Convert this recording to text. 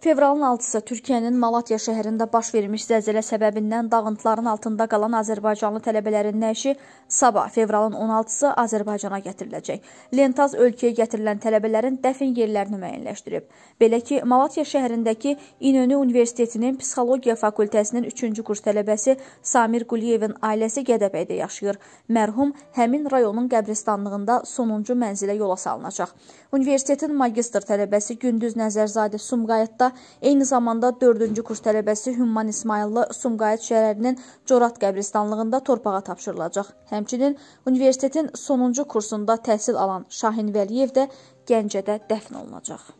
Fevralın 6-sı Türkiyənin Malatya şəhərində baş vermiş zəlzələ səbəbindən dağıntıların altında qalan azərbaycanlı tələbələrin nəşi sabah fevralın 16-sı Azərbaycana gətiriləcək. Lentaz ölkəyə gətirilən tələbələrin dəfin yerlərini müəyyənləşdirib. Belə ki, Malatya şəhərindəki İnönü Universitetinin psixologiya fakültəsinin 3-cü kurs tələbəsi Samir Quliyevin ailəsi Gədəbəydə yaşayır. Mərhum həmin rayonun qəbristanlığında sonuncu mənzilə yola salınacaq. Universitetin magistr tələbəsi Gündüz Nəzərzadə Sumqayıtda Şahda eyni zamanda 4-cü kurs tələbəsi Hümman İsmayıllı Sumqayıt şəhərinin Corat qəbristanlığında torpağa tapşırılacaq. Həmçinin universitetin sonuncu kursunda təhsil alan Şahin Vəliyev də Gəncədə dəfn olunacaq.